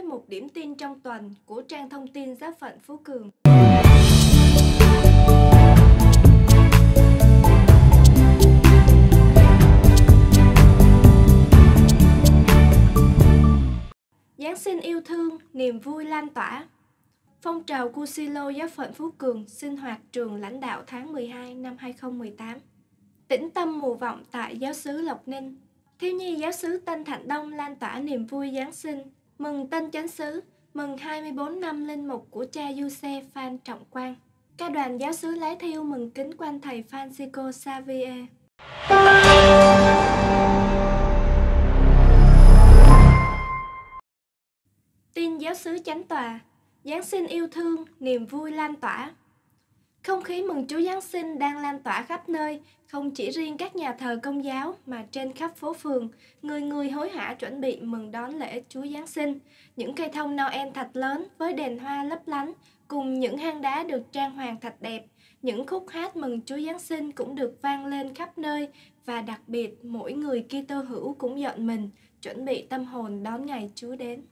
với một điểm tin trong tuần của trang thông tin Giáp phận Phú Cường. Giáng sinh yêu thương, niềm vui lan tỏa. Phong trào Cusilo Giáp phận Phú Cường sinh hoạt trường lãnh đạo tháng 12 năm 2018. Tĩnh tâm mùa vọng tại giáo xứ Lộc Ninh. Thiếu nhi giáo xứ Tân Thạnh Đông lan tỏa niềm vui Giáng sinh mừng tân chánh xứ, mừng 24 năm linh mục của cha Du Xe Phan Trọng Quang. Ca đoàn giáo sứ Lái Thiêu mừng kính quan thầy Francisco Xavier. Tin giáo sứ chánh tòa, Giáng sinh yêu thương, niềm vui lan tỏa. Không khí mừng Chúa Giáng sinh đang lan tỏa khắp nơi, không chỉ riêng các nhà thờ công giáo mà trên khắp phố phường, người người hối hả chuẩn bị mừng đón lễ Chúa Giáng sinh. Những cây thông Noel thạch lớn với đèn hoa lấp lánh cùng những hang đá được trang hoàng thạch đẹp, những khúc hát mừng Chúa Giáng sinh cũng được vang lên khắp nơi và đặc biệt mỗi người Kitô hữu cũng dọn mình, chuẩn bị tâm hồn đón ngày Chúa đến.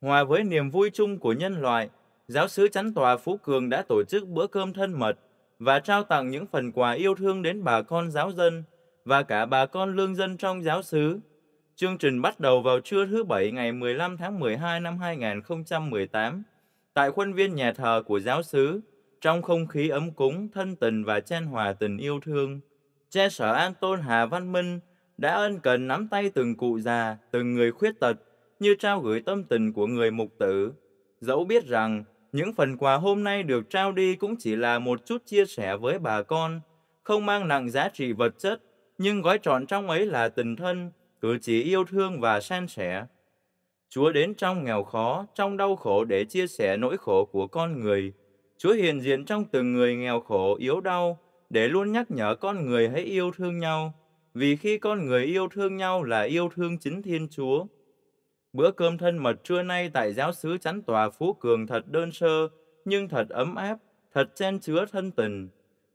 Hòa với niềm vui chung của nhân loại, giáo sứ chánh tòa Phú Cường đã tổ chức bữa cơm thân mật và trao tặng những phần quà yêu thương đến bà con giáo dân và cả bà con lương dân trong giáo xứ. Chương trình bắt đầu vào trưa thứ Bảy ngày 15 tháng 12 năm 2018 tại khuôn viên nhà thờ của giáo xứ trong không khí ấm cúng, thân tình và chen hòa tình yêu thương. Che sở An Tôn Hà Văn Minh đã ân cần nắm tay từng cụ già, từng người khuyết tật như trao gửi tâm tình của người mục tử. Dẫu biết rằng những phần quà hôm nay được trao đi cũng chỉ là một chút chia sẻ với bà con, không mang nặng giá trị vật chất, nhưng gói trọn trong ấy là tình thân, cử chỉ yêu thương và san sẻ. Chúa đến trong nghèo khó, trong đau khổ để chia sẻ nỗi khổ của con người. Chúa hiện diện trong từng người nghèo khổ, yếu đau, để luôn nhắc nhở con người hãy yêu thương nhau. Vì khi con người yêu thương nhau là yêu thương chính Thiên Chúa. Bữa cơm thân mật trưa nay tại giáo sứ chánh tòa Phú Cường thật đơn sơ, nhưng thật ấm áp, thật chen chứa thân tình.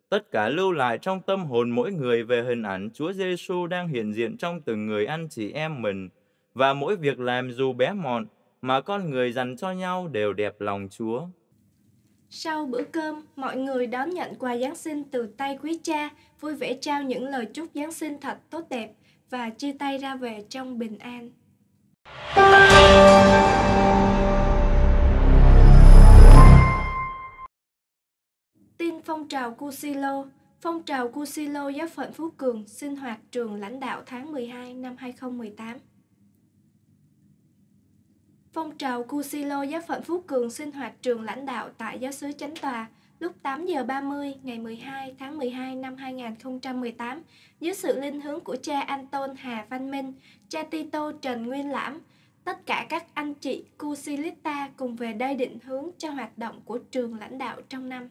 Tất cả lưu lại trong tâm hồn mỗi người về hình ảnh Chúa Giêsu đang hiện diện trong từng người anh chị em mình, và mỗi việc làm dù bé mọn mà con người dành cho nhau đều đẹp lòng Chúa. Sau bữa cơm, mọi người đón nhận quà Giáng sinh từ tay quý cha, vui vẻ trao những lời chúc Giáng sinh thật tốt đẹp và chia tay ra về trong bình an. Tin phong trào Cusilo Phong trào Cusilo giáo phận Phú Cường sinh hoạt trường lãnh đạo tháng 12 năm 2018. Phong trào Cusilo giáo phận Phú Cường sinh hoạt trường lãnh đạo tại giáo sứ Chánh Tòa lúc 8 giờ 30 ngày 12 tháng 12 năm 2018 dưới sự linh hướng của cha Anton Hà Văn Minh, cha Tito Trần Nguyên Lãm, tất cả các anh chị Cusilita cùng về đây định hướng cho hoạt động của trường lãnh đạo trong năm.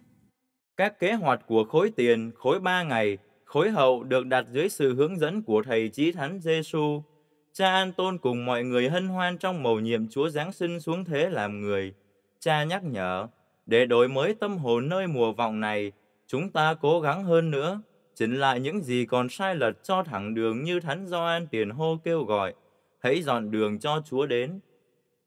Các kế hoạch của khối tiền, khối 3 ngày, khối hậu được đặt dưới sự hướng dẫn của Thầy Chí Thánh Giêsu. Cha an tôn cùng mọi người hân hoan trong mầu nhiệm Chúa Giáng sinh xuống thế làm người. Cha nhắc nhở, để đổi mới tâm hồn nơi mùa vọng này, chúng ta cố gắng hơn nữa, chỉnh lại những gì còn sai lật cho thẳng đường như Thánh Gioan tiền hô kêu gọi, hãy dọn đường cho Chúa đến.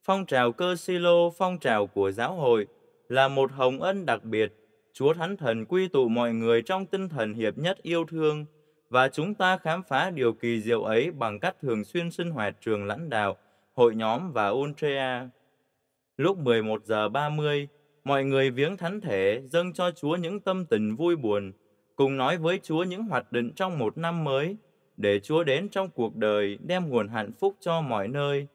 Phong trào cơ silo, phong trào của giáo hội, là một hồng ân đặc biệt. Chúa Thánh Thần quy tụ mọi người trong tinh thần hiệp nhất yêu thương, và chúng ta khám phá điều kỳ diệu ấy bằng cách thường xuyên sinh hoạt trường lãnh đạo, hội nhóm và ultra Lúc 11 giờ 30, mọi người viếng thánh thể dâng cho Chúa những tâm tình vui buồn, cùng nói với Chúa những hoạt định trong một năm mới, để Chúa đến trong cuộc đời đem nguồn hạnh phúc cho mọi nơi.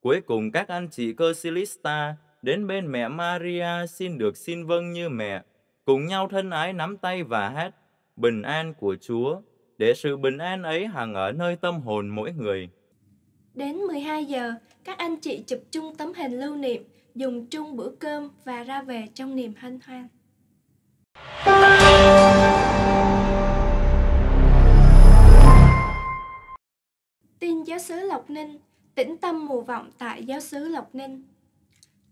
Cuối cùng các anh chị cơ Silista đến bên mẹ Maria xin được xin vâng như mẹ, cùng nhau thân ái nắm tay và hát bình an của Chúa, để sự bình an ấy hằng ở nơi tâm hồn mỗi người. Đến 12 giờ, các anh chị chụp chung tấm hình lưu niệm dùng chung bữa cơm và ra về trong niềm hân hoan. Tin giáo sứ Lộc Ninh, tĩnh tâm mùa vọng tại giáo sứ Lộc Ninh.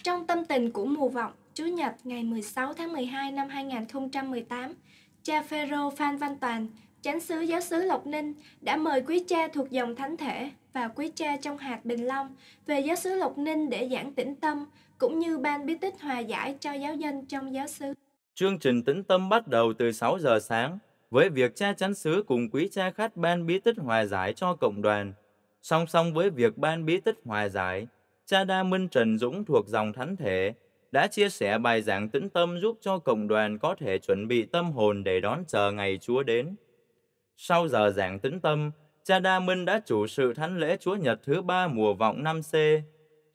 Trong tâm tình của mùa vọng, Chủ nhật ngày 16 tháng 12 năm 2018, cha Phêrô Phan Văn Toàn Chánh xứ giáo xứ Lộc Ninh đã mời quý cha thuộc dòng thánh thể và quý cha trong hạt Bình Long về giáo xứ Lộc Ninh để giảng tĩnh tâm cũng như ban bí tích hòa giải cho giáo dân trong giáo xứ Chương trình tĩnh tâm bắt đầu từ 6 giờ sáng với việc cha chánh xứ cùng quý cha khách ban bí tích hòa giải cho cộng đoàn. Song song với việc ban bí tích hòa giải, cha Đa Minh Trần Dũng thuộc dòng thánh thể đã chia sẻ bài giảng tĩnh tâm giúp cho cộng đoàn có thể chuẩn bị tâm hồn để đón chờ ngày Chúa đến. Sau giờ giảng tĩnh tâm, cha Đa Minh đã chủ sự thánh lễ Chúa Nhật thứ ba mùa vọng năm c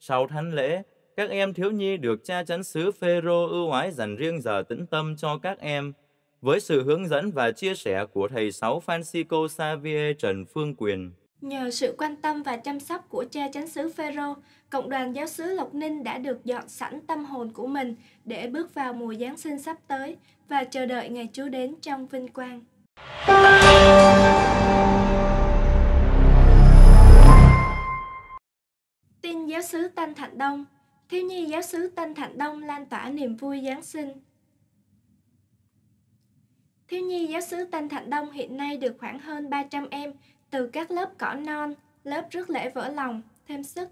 Sau thánh lễ, các em thiếu nhi được cha chấn xứ Phêrô ưu ái dành riêng giờ tĩnh tâm cho các em. Với sự hướng dẫn và chia sẻ của thầy sáu Francisco Xavier Trần Phương Quyền. Nhờ sự quan tâm và chăm sóc của cha chánh xứ Phêrô, cộng đoàn giáo xứ Lộc Ninh đã được dọn sẵn tâm hồn của mình để bước vào mùa Giáng sinh sắp tới và chờ đợi ngày Chúa đến trong vinh quang. Tin giáo sứ Tân Thạnh Đông Thiếu nhi giáo sứ Tân Thạnh Đông lan tỏa niềm vui Giáng sinh Thiếu nhi giáo sứ Tân Thạnh Đông hiện nay được khoảng hơn 300 em từ các lớp cỏ non, lớp rước lễ vỡ lòng, thêm sức.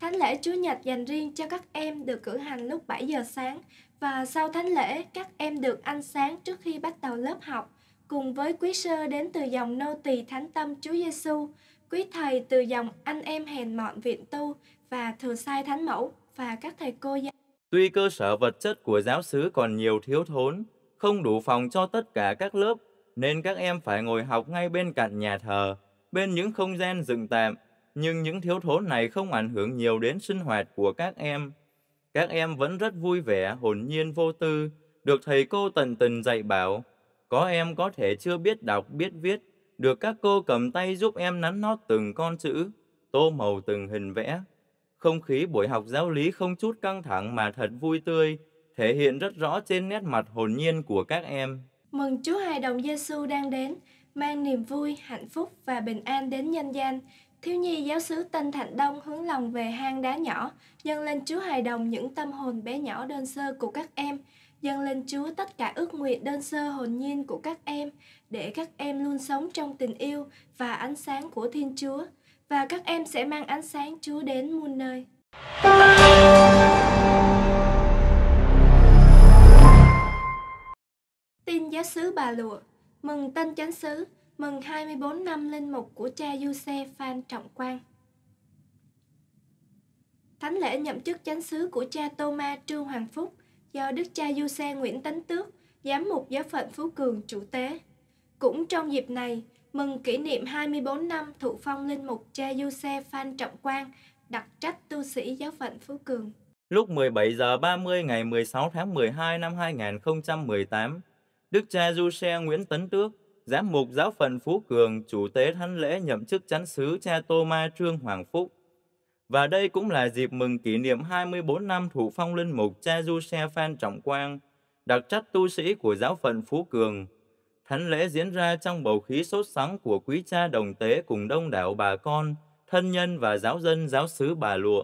Thánh lễ Chúa Nhật dành riêng cho các em được cử hành lúc 7 giờ sáng và sau thánh lễ các em được ăn sáng trước khi bắt đầu lớp học cùng với quý sơ đến từ dòng nô tỳ thánh tâm Chúa Giêsu, quý thầy từ dòng anh em hèn mọn viện tu và thừa sai thánh mẫu và các thầy cô giáo. Tuy cơ sở vật chất của giáo xứ còn nhiều thiếu thốn, không đủ phòng cho tất cả các lớp, nên các em phải ngồi học ngay bên cạnh nhà thờ, bên những không gian dựng tạm, nhưng những thiếu thốn này không ảnh hưởng nhiều đến sinh hoạt của các em. Các em vẫn rất vui vẻ, hồn nhiên vô tư, được thầy cô tận tình dạy bảo, có em có thể chưa biết đọc biết viết, được các cô cầm tay giúp em nắn nót từng con chữ, tô màu từng hình vẽ. Không khí buổi học giáo lý không chút căng thẳng mà thật vui tươi, thể hiện rất rõ trên nét mặt hồn nhiên của các em. Mừng Chúa Hài Đồng Giêsu đang đến, mang niềm vui, hạnh phúc và bình an đến nhân gian. Thiếu nhi giáo sứ Tân Thạnh Đông hướng lòng về hang đá nhỏ, dâng lên Chúa Hài Đồng những tâm hồn bé nhỏ đơn sơ của các em, dâng lên Chúa tất cả ước nguyện đơn sơ hồn nhiên của các em, để các em luôn sống trong tình yêu và ánh sáng của Thiên Chúa, và các em sẽ mang ánh sáng Chúa đến muôn nơi. Tin giáo sứ bà lụa, mừng tân chánh xứ, mừng 24 năm linh mục của cha Du Xe Phan Trọng Quang. Thánh lễ nhậm chức chánh xứ của cha Thomas Trương Hoàng Phúc – do Đức cha Du Xe Nguyễn Tấn Tước, giám mục giáo phận Phú Cường chủ tế. Cũng trong dịp này, mừng kỷ niệm 24 năm thụ phong linh mục cha Du Xe Phan Trọng Quang, đặc trách tu sĩ giáo phận Phú Cường. Lúc 17 giờ 30 ngày 16 tháng 12 năm 2018, Đức cha Du Xe Nguyễn Tấn Tước, giám mục giáo phận Phú Cường, chủ tế thánh lễ nhậm chức chánh sứ cha Tô Ma Trương Hoàng Phúc, và đây cũng là dịp mừng kỷ niệm 24 năm thủ phong linh mục cha Du Xe Phan Trọng Quang, đặc trách tu sĩ của giáo phận Phú Cường. Thánh lễ diễn ra trong bầu khí sốt sắng của quý cha đồng tế cùng đông đảo bà con, thân nhân và giáo dân giáo xứ bà lụa.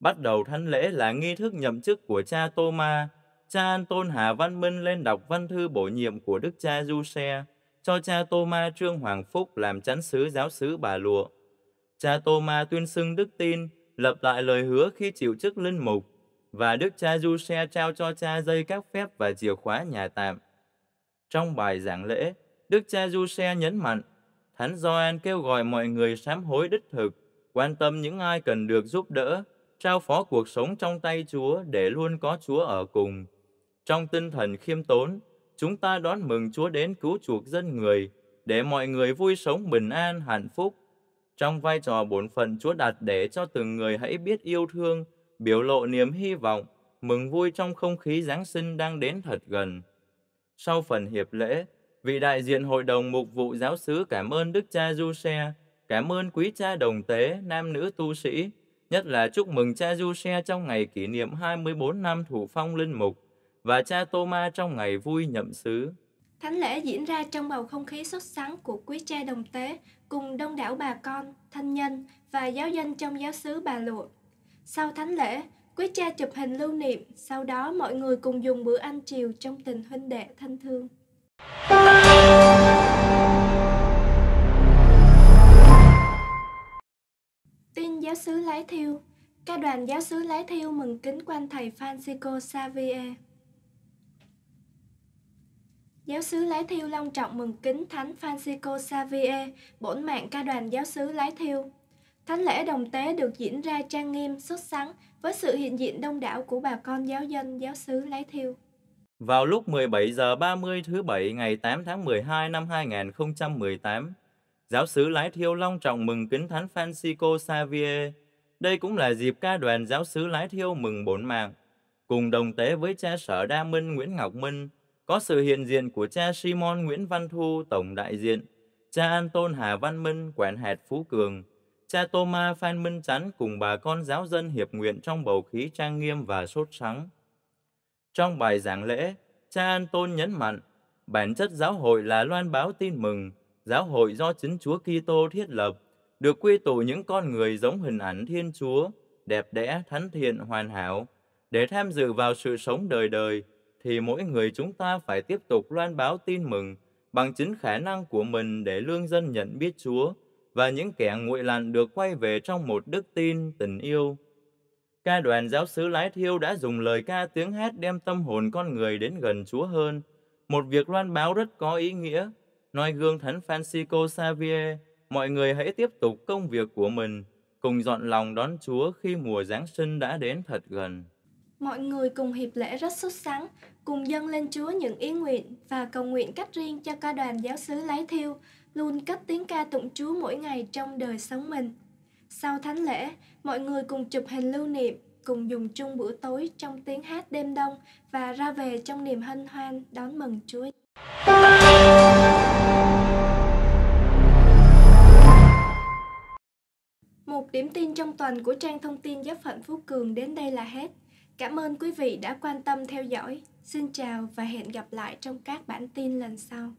Bắt đầu thánh lễ là nghi thức nhậm chức của cha Tô Ma, cha An Tôn Hà Văn Minh lên đọc văn thư bổ nhiệm của Đức cha Du Xe, cho cha Tô Ma Trương Hoàng Phúc làm chánh sứ giáo xứ bà lụa cha Tô Ma tuyên xưng đức tin, lập lại lời hứa khi chịu chức linh mục, và đức cha Du Xe trao cho cha dây các phép và chìa khóa nhà tạm. Trong bài giảng lễ, đức cha Du Xe nhấn mạnh, Thánh Gioan kêu gọi mọi người sám hối đích thực, quan tâm những ai cần được giúp đỡ, trao phó cuộc sống trong tay Chúa để luôn có Chúa ở cùng. Trong tinh thần khiêm tốn, chúng ta đón mừng Chúa đến cứu chuộc dân người, để mọi người vui sống bình an, hạnh phúc, trong vai trò bổn phận Chúa đặt để cho từng người hãy biết yêu thương, biểu lộ niềm hy vọng, mừng vui trong không khí Giáng sinh đang đến thật gần. Sau phần hiệp lễ, vị đại diện Hội đồng Mục vụ Giáo sứ cảm ơn Đức Cha Du Xe, cảm ơn quý cha đồng tế, nam nữ tu sĩ, nhất là chúc mừng cha Du Xe trong ngày kỷ niệm 24 năm thủ phong linh mục và cha Thomas trong ngày vui nhậm sứ. Thánh lễ diễn ra trong bầu không khí sốt sắng của quý cha đồng tế cùng đông đảo bà con, thanh nhân và giáo dân trong giáo xứ Bà Lụa. Sau thánh lễ, quý cha chụp hình lưu niệm, sau đó mọi người cùng dùng bữa ăn chiều trong tình huynh đệ thân thương. Tin giáo xứ Lái Thiêu Ca đoàn giáo xứ Lái Thiêu mừng kính quan thầy Francisco Xavier. Giáo sứ Lái Thiêu long trọng mừng kính Thánh Francisco Xavier, bổn mạng ca đoàn giáo sứ Lái Thiêu. Thánh lễ đồng tế được diễn ra trang nghiêm, xuất sắc với sự hiện diện đông đảo của bà con giáo dân giáo sứ Lái Thiêu. Vào lúc 17 giờ 30 thứ Bảy ngày 8 tháng 12 năm 2018, giáo sứ Lái Thiêu long trọng mừng kính Thánh Francisco Xavier. Đây cũng là dịp ca đoàn giáo sứ Lái Thiêu mừng bổn mạng, cùng đồng tế với cha sở Đa Minh Nguyễn Ngọc Minh – có sự hiện diện của cha Simon Nguyễn Văn Thu, tổng đại diện, cha Anton Hà Văn Minh, quản hạt Phú Cường, cha Thomas Phan Minh Chắn cùng bà con giáo dân hiệp nguyện trong bầu khí trang nghiêm và sốt sắng. Trong bài giảng lễ, cha Anton nhấn mạnh, bản chất giáo hội là loan báo tin mừng, giáo hội do chính Chúa Kitô thiết lập, được quy tụ những con người giống hình ảnh Thiên Chúa, đẹp đẽ, thánh thiện, hoàn hảo, để tham dự vào sự sống đời đời, thì mỗi người chúng ta phải tiếp tục loan báo tin mừng bằng chính khả năng của mình để lương dân nhận biết Chúa và những kẻ nguội lặn được quay về trong một đức tin, tình yêu. Ca đoàn giáo sứ Lái Thiêu đã dùng lời ca tiếng hát đem tâm hồn con người đến gần Chúa hơn, một việc loan báo rất có ý nghĩa. Nói gương Thánh Francisco Xavier, mọi người hãy tiếp tục công việc của mình, cùng dọn lòng đón Chúa khi mùa Giáng sinh đã đến thật gần mọi người cùng hiệp lễ rất xuất sắng, cùng dâng lên Chúa những ý nguyện và cầu nguyện cách riêng cho ca đoàn giáo xứ Lái Thiêu, luôn cất tiếng ca tụng Chúa mỗi ngày trong đời sống mình. Sau thánh lễ, mọi người cùng chụp hình lưu niệm, cùng dùng chung bữa tối trong tiếng hát đêm đông và ra về trong niềm hân hoan đón mừng Chúa. Một điểm tin trong tuần của trang thông tin giáo phận Phú Cường đến đây là hết. Cảm ơn quý vị đã quan tâm theo dõi. Xin chào và hẹn gặp lại trong các bản tin lần sau.